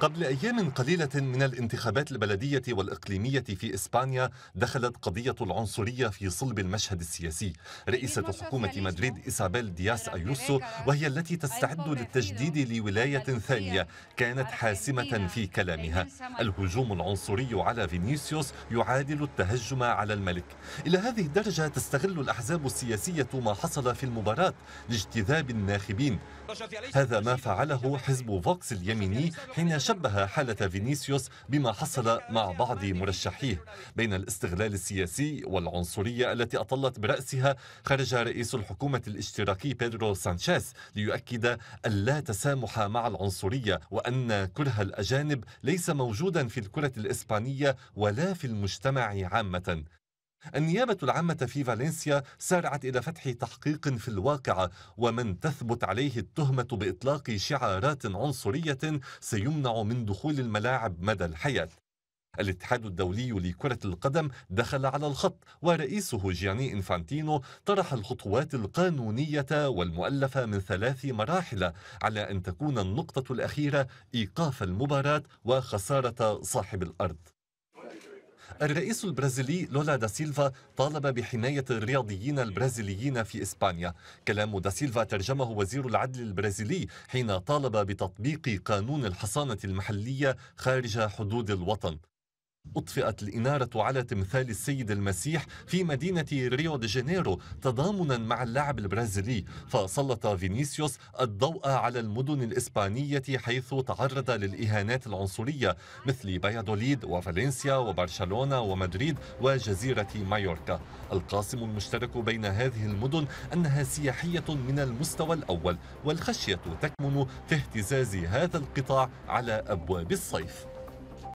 قبل أيام قليلة من الانتخابات البلدية والإقليمية في إسبانيا دخلت قضية العنصرية في صلب المشهد السياسي رئيسة حكومة مدريد إيسابيل دياس أيوسو وهي التي تستعد للتجديد لولاية ثانية كانت حاسمة في كلامها الهجوم العنصري على فينيسيوس يعادل التهجم على الملك إلى هذه الدرجة تستغل الأحزاب السياسية ما حصل في المباراة لاجتذاب الناخبين هذا ما فعله حزب فوكس اليميني حين شبه حالة فينيسيوس بما حصل مع بعض مرشحيه بين الاستغلال السياسي والعنصرية التي أطلت برأسها خرج رئيس الحكومة الاشتراكي بيدرو سانشيز ليؤكد اللا تسامح مع العنصرية وأن كره الأجانب ليس موجودا في الكرة الإسبانية ولا في المجتمع عامة النيابة العامة في فالنسيا سارعت إلى فتح تحقيق في الواقعة ومن تثبت عليه التهمة بإطلاق شعارات عنصرية سيمنع من دخول الملاعب مدى الحياة الاتحاد الدولي لكرة القدم دخل على الخط ورئيسه جياني إنفانتينو طرح الخطوات القانونية والمؤلفة من ثلاث مراحل على أن تكون النقطة الأخيرة إيقاف المباراة وخسارة صاحب الأرض الرئيس البرازيلي لولا دا سيلفا طالب بحماية الرياضيين البرازيليين في إسبانيا كلام دا سيلفا ترجمه وزير العدل البرازيلي حين طالب بتطبيق قانون الحصانة المحلية خارج حدود الوطن أطفئت الإنارة على تمثال السيد المسيح في مدينة ريو دي جانيرو تضامنا مع اللاعب البرازيلي فسلط فينيسيوس الضوء على المدن الإسبانية حيث تعرض للإهانات العنصرية مثل بايادوليد وفالنسيا وبرشلونة ومدريد وجزيرة مايوركا القاسم المشترك بين هذه المدن أنها سياحية من المستوى الأول والخشية تكمن في اهتزاز هذا القطاع على أبواب الصيف